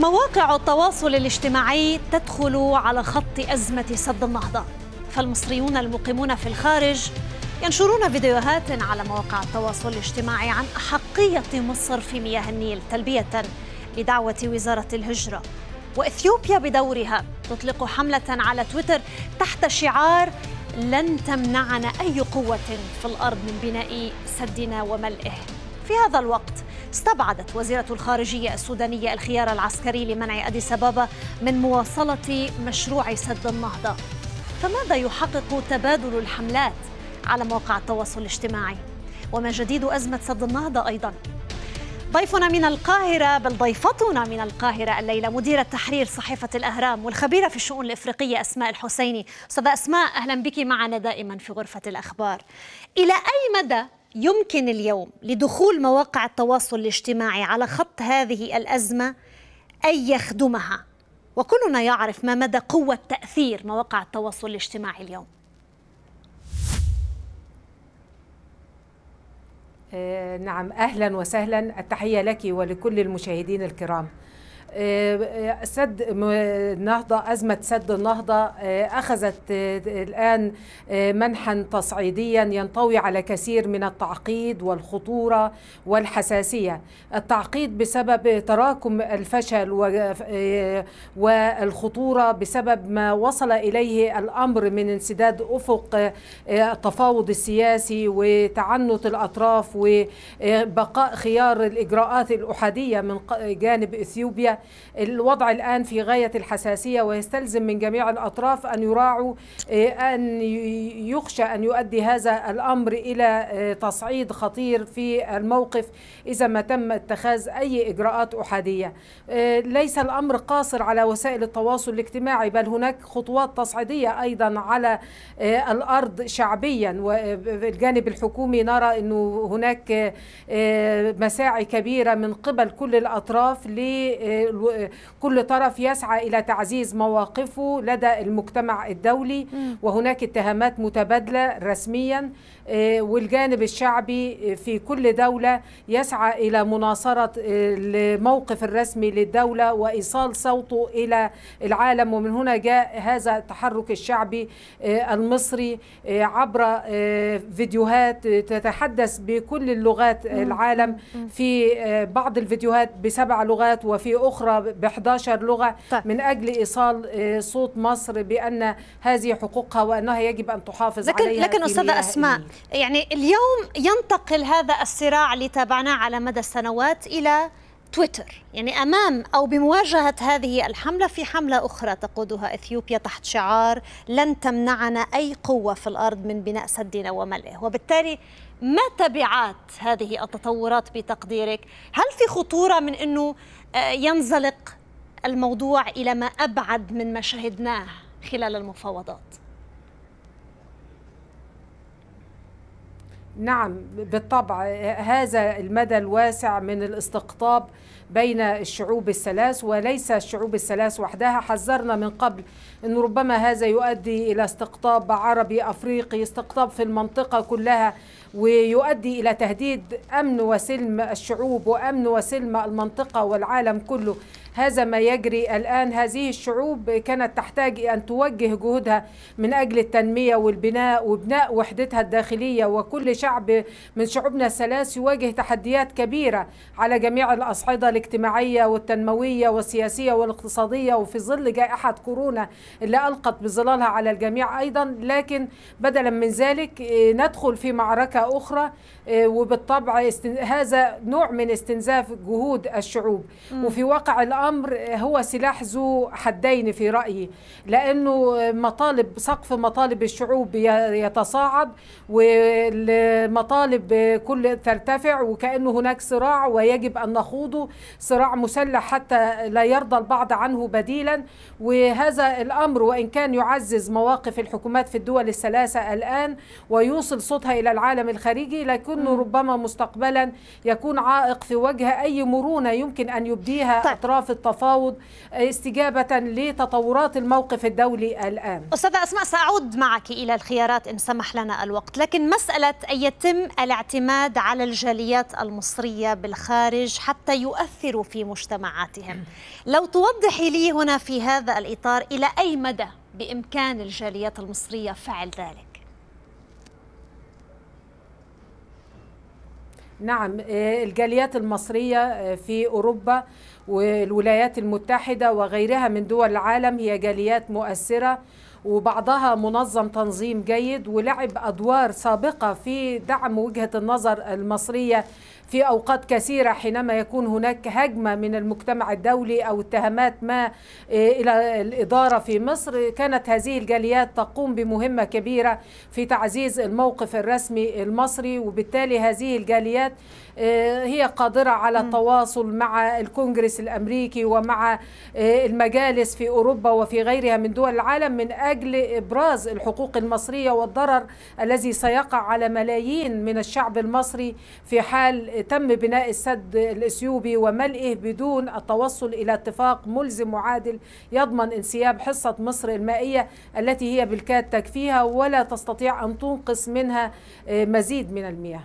مواقع التواصل الاجتماعي تدخل على خط أزمة سد النهضة فالمصريون المقيمون في الخارج ينشرون فيديوهات على مواقع التواصل الاجتماعي عن أحقية مصر في مياه النيل تلبية لدعوة وزارة الهجرة وإثيوبيا بدورها تطلق حملة على تويتر تحت شعار لن تمنعنا أي قوة في الأرض من بناء سدنا وملئه في هذا الوقت استبعدت وزيرة الخارجية السودانية الخيار العسكري لمنع أديس أبابا من مواصلة مشروع سد النهضة فماذا يحقق تبادل الحملات على مواقع التواصل الاجتماعي وما جديد أزمة سد النهضة أيضاً ضيفنا من القاهرة بل ضيفتنا من القاهرة الليلة مديرة تحرير صحيفة الأهرام والخبيرة في الشؤون الإفريقية أسماء الحسيني أستاذة أسماء أهلا بك معنا دائما في غرفة الأخبار إلى أي مدى يمكن اليوم لدخول مواقع التواصل الاجتماعي على خط هذه الازمه ان يخدمها وكلنا يعرف ما مدى قوه تاثير مواقع التواصل الاجتماعي اليوم آه، نعم اهلا وسهلا التحيه لك ولكل المشاهدين الكرام سد النهضة أزمة سد النهضة آه، أخذت آه، الآن آه، منحا تصعيديا ينطوي على كثير من التعقيد والخطورة والحساسية التعقيد بسبب تراكم الفشل والخطورة بسبب ما وصل إليه الأمر من انسداد أفق التفاوض السياسي وتعنت الأطراف وبقاء خيار الإجراءات الأحادية من جانب إثيوبيا الوضع الآن في غاية الحساسية ويستلزم من جميع الأطراف أن يراعوا آه، أن يخشى أن يؤدي هذا الأمر إلى آه، تصعيد خطير في الموقف إذا ما تم اتخاذ أي إجراءات أحادية آه، ليس الأمر قاصر على وسائل التواصل الاجتماعي بل هناك خطوات تصعيدية أيضا على الأرض شعبيا والجانب الحكومي نرى أنه هناك مساعي كبيرة من قبل كل الأطراف ل كل طرف يسعى إلى تعزيز مواقفه لدى المجتمع الدولي وهناك اتهامات متبادلة رسميا آه، والجانب الشعبي في كل دولة يسعى إلى مناصرة آه، الموقف الرسمي للدولة وإيصال صوته إلى العالم ومن هنا جاء هذا التحرك الشعبي آه، المصري عبر فيديوهات تتحدث بكل اللغات العالم في بعض الفيديوهات بسبع لغات وفي أخرى أخرى ب 11 لغة طيب. من أجل إيصال آه، صوت مصر بأن هذه حقوقها وأنها يجب أن تحافظ لكن عليها لكن أستاذة أسماء إيه؟ يعني اليوم ينتقل هذا الصراع اللي تابعناه على مدى السنوات إلى تويتر يعني أمام أو بمواجهة هذه الحملة في حملة أخرى تقودها إثيوبيا تحت شعار لن تمنعنا أي قوة في الأرض من بناء سدنا وملئه وبالتالي ما تبعات هذه التطورات بتقديرك؟ هل في خطورة من أنه ينزلق الموضوع إلى ما أبعد من ما شهدناه خلال المفاوضات نعم بالطبع هذا المدى الواسع من الاستقطاب بين الشعوب الثلاث وليس الشعوب الثلاث وحدها حذرنا من قبل أن ربما هذا يؤدي إلى استقطاب عربي أفريقي استقطاب في المنطقة كلها ويؤدي الى تهديد امن وسلم الشعوب وامن وسلم المنطقه والعالم كله هذا ما يجري الان هذه الشعوب كانت تحتاج ان توجه جهودها من اجل التنميه والبناء وبناء وحدتها الداخليه وكل شعب من شعوبنا الثلاث يواجه تحديات كبيره على جميع الاصعده الاجتماعيه والتنمويه والسياسيه والاقتصاديه وفي ظل جائحه كورونا اللي القت بظلالها على الجميع ايضا لكن بدلا من ذلك إيه، ندخل في معركه أخرى آه، وبالطبع هذا نوع من استنزاف جهود الشعوب وفي واقع الأمر آه، هو سلاح ذو حدين في رأيي لأنه آه، مطالب سقف مطالب الشعوب يتصاعد والمطالب كل ترتفع وكأنه هناك صراع ويجب أن نخوضه صراع مسلح حتى لا يرضى البعض عنه بديلا وهذا الأمر وإن كان يعزز مواقف الحكومات في الدول الثلاثة الآن ويوصل صوتها إلى العالم الخارجي لكنه ربما مستقبلا يكون عائق في وجه أي مرونة يمكن أن يبديها طيب. أطراف التفاوض استجابة لتطورات الموقف الدولي الآن أستاذة أسماء سأعود معك إلى الخيارات إن سمح لنا الوقت لكن مسألة أن يتم الاعتماد على الجاليات المصرية بالخارج حتى يؤثروا في مجتمعاتهم لو توضحي لي هنا في هذا الإطار إلى أي مدى بإمكان الجاليات المصرية فعل ذلك نعم آه، الجاليات المصرية آه، في أوروبا والولايات المتحدة وغيرها من دول العالم هي جاليات مؤثرة وبعضها منظم تنظيم جيد ولعب أدوار سابقة في دعم وجهة النظر المصرية في أوقات كثيرة حينما يكون هناك هجمة من المجتمع الدولي أو اتهامات ما آه، إلى الإدارة في مصر كانت هذه الجاليات تقوم بمهمة كبيرة في تعزيز الموقف الرسمي المصري وبالتالي هذه الجاليات آه، هي قادرة على التواصل مع الكونجرس الأمريكي ومع آه، المجالس في أوروبا وفي غيرها من دول العالم من أجل إبراز الحقوق المصرية والضرر الذي سيقع على ملايين من الشعب المصري في حال تم بناء السد الإثيوبي وملئه بدون التوصل إلى اتفاق ملزم وعادل يضمن انسياب حصة مصر المائية التي هي بالكاد تكفيها ولا تستطيع أن تنقص منها آه، مزيد من المياه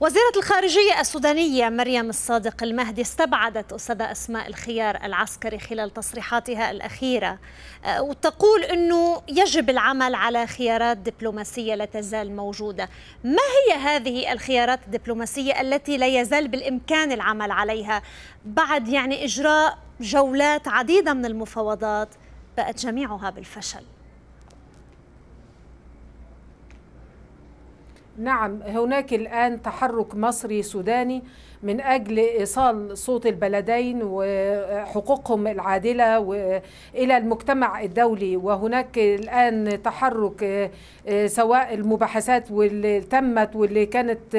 وزيرة الخارجية السودانية مريم الصادق المهدي استبعدت أستاذة أسماء الخيار العسكري خلال تصريحاتها الأخيرة آه، وتقول أنه يجب العمل على خيارات دبلوماسية لا تزال موجودة ما هي هذه الخيارات الدبلوماسية التي لا يزال بالإمكان العمل عليها بعد يعني إجراء جولات عديدة من المفاوضات بقت جميعها بالفشل نعم هناك الآن تحرك مصري سوداني من أجل إيصال صوت البلدين وحقوقهم العادلة إلى المجتمع الدولي وهناك الآن تحرك سواء المباحثات واللي تمت واللي كانت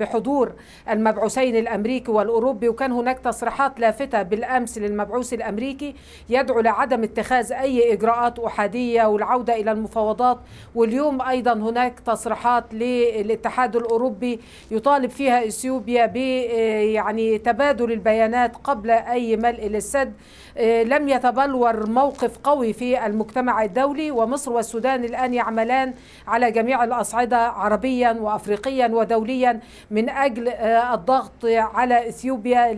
بحضور المبعوثين الأمريكي والأوروبي وكان هناك تصريحات لافتة بالأمس للمبعوث الأمريكي يدعو لعدم اتخاذ أي إجراءات أحادية والعودة إلى المفاوضات واليوم أيضا هناك تصريحات لي الاتحاد الأوروبي يطالب فيها إثيوبيا ب آه، يعني تبادل البيانات قبل أي ملء للسد آه، لم يتبلور موقف قوي في المجتمع الدولي ومصر والسودان الآن يعملان على جميع الأصعدة عربيا وأفريقيا ودوليا من أجل آه، الضغط على إثيوبيا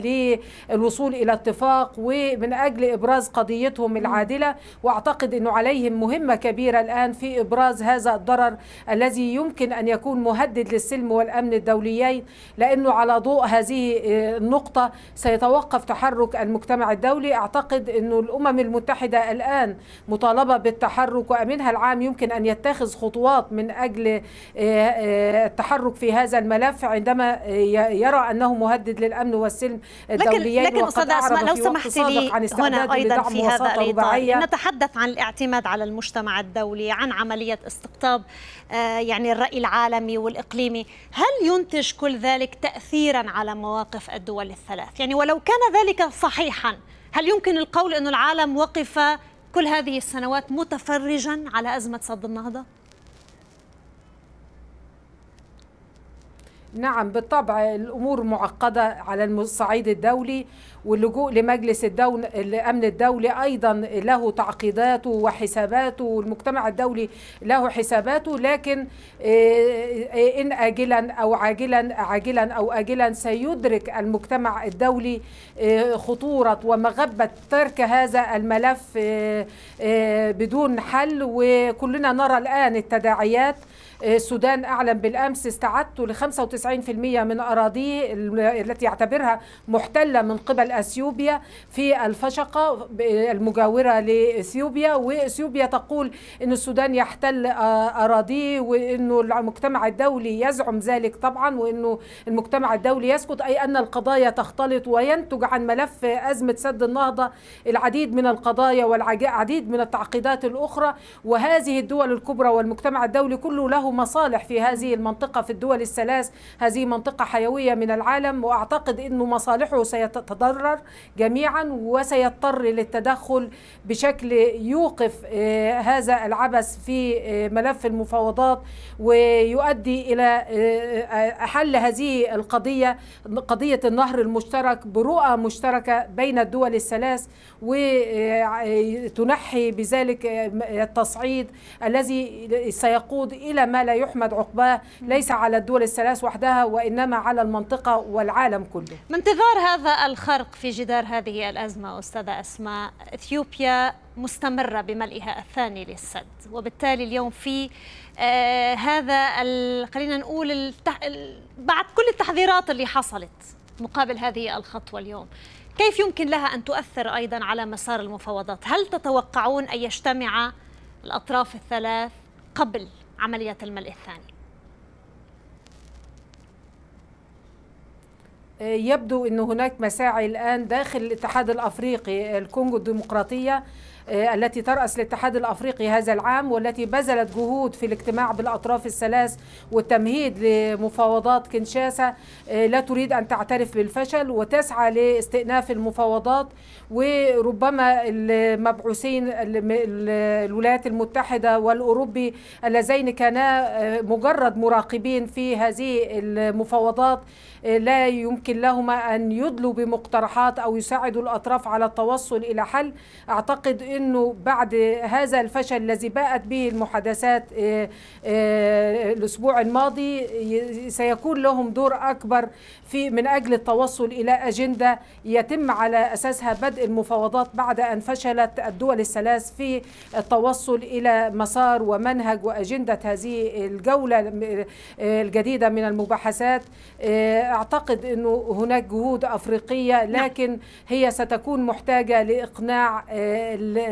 للوصول إلى اتفاق ومن أجل إبراز قضيتهم العادلة وأعتقد أنه عليهم مهمة كبيرة الآن في إبراز هذا الضرر الذي يمكن أن يكون يكون مهدد للسلم والأمن الدوليين لأنه على ضوء هذه آه، النقطة سيتوقف تحرك المجتمع الدولي أعتقد أنه الأمم المتحدة الآن مطالبة بالتحرك وأمنها العام يمكن أن يتخذ خطوات من أجل آه، آه، التحرك في هذا الملف عندما يرى أنه مهدد للأمن والسلم الدوليين لكن, لكن أعرض أسماء لو سمحت لي هنا أيضا في هذا الإطار نتحدث عن الاعتماد على المجتمع الدولي عن عملية استقطاب يعني الرأي العالمي العالمي والإقليمي هل ينتج كل ذلك تأثيرا على مواقف الدول الثلاث يعني ولو كان ذلك صحيحا هل يمكن القول أن العالم وقف كل هذه السنوات متفرجا على أزمة صد النهضة؟ نعم بالطبع الامور معقده على الصعيد الدولي واللجوء لمجلس الدول الامن الدولي ايضا له تعقيداته وحساباته والمجتمع الدولي له حساباته لكن آه، آه، ان اجلا او عاجلا عاجلا او اجلا سيدرك المجتمع الدولي آه، خطوره ومغبه ترك هذا الملف بدون حل وكلنا نرى الان التداعيات السودان اعلن بالامس استعدت ل 95 من أراضيه التي يعتبرها محتلة من قبل أثيوبيا في الفشقة المجاورة لإثيوبيا وإثيوبيا تقول أن السودان يحتل آه، أراضيه وأنه المجتمع الدولي يزعم ذلك طبعا وأنه المجتمع الدولي يسكت أي أن القضايا تختلط وينتج عن ملف أزمة سد النهضة العديد من القضايا والعديد من التعقيدات الأخرى وهذه الدول الكبرى والمجتمع الدولي كله له مصالح في هذه المنطقة في الدول الثلاث هذه منطقة حيوية من العالم وأعتقد أنه مصالحه سيتضرر جميعا وسيضطر للتدخل بشكل يوقف آه، هذا العبث في آه، ملف المفاوضات ويؤدي إلى آه، حل هذه القضية قضية النهر المشترك برؤى مشتركة بين الدول الثلاث وتنحي بذلك التصعيد الذي سيقود إلى ما لا يحمد عقباه ليس على الدول الثلاث وحدها وحدها وإنما على المنطقة والعالم كله ما انتظار هذا الخرق في جدار هذه الأزمة أستاذة أسماء إثيوبيا مستمرة بملئها الثاني للسد وبالتالي اليوم في آه هذا خلينا نقول التح... بعد كل التحذيرات اللي حصلت مقابل هذه الخطوة اليوم كيف يمكن لها أن تؤثر أيضا على مسار المفاوضات هل تتوقعون أن يجتمع الأطراف الثلاث قبل عملية الملء الثاني يبدو أن هناك مساعي الآن داخل الاتحاد الأفريقي الكونغو الديمقراطية آه، التي ترأس الاتحاد الأفريقي هذا العام والتي بذلت جهود في الاجتماع بالأطراف الثلاث والتمهيد لمفاوضات كنشاسة آه، لا تريد أن تعترف بالفشل وتسعى لاستئناف المفاوضات وربما المبعوثين الولايات المتحدة والأوروبي اللذين كانا آه، مجرد مراقبين في هذه المفاوضات لا يمكن لهما أن يدلوا بمقترحات أو يساعدوا الأطراف على التوصل إلى حل أعتقد انه بعد هذا الفشل الذي باءت به المحادثات آه، آه، الاسبوع الماضي سيكون لهم دور اكبر في من اجل التوصل الى اجنده يتم على اساسها بدء المفاوضات بعد ان فشلت الدول الثلاث في التوصل الى مسار ومنهج واجنده هذه الجوله آه، الجديده من المباحثات اعتقد انه هناك جهود افريقيه نعم. لكن هي ستكون محتاجه لاقناع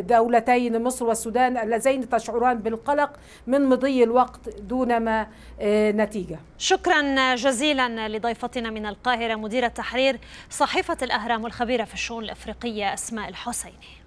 دولتين مصر والسودان اللذين تشعران بالقلق من مضي الوقت دون ما آه، نتيجة شكرا جزيلا لضيفتنا من القاهرة مديرة تحرير صحيفة الأهرام والخبيرة في الشؤون الأفريقية أسماء الحسيني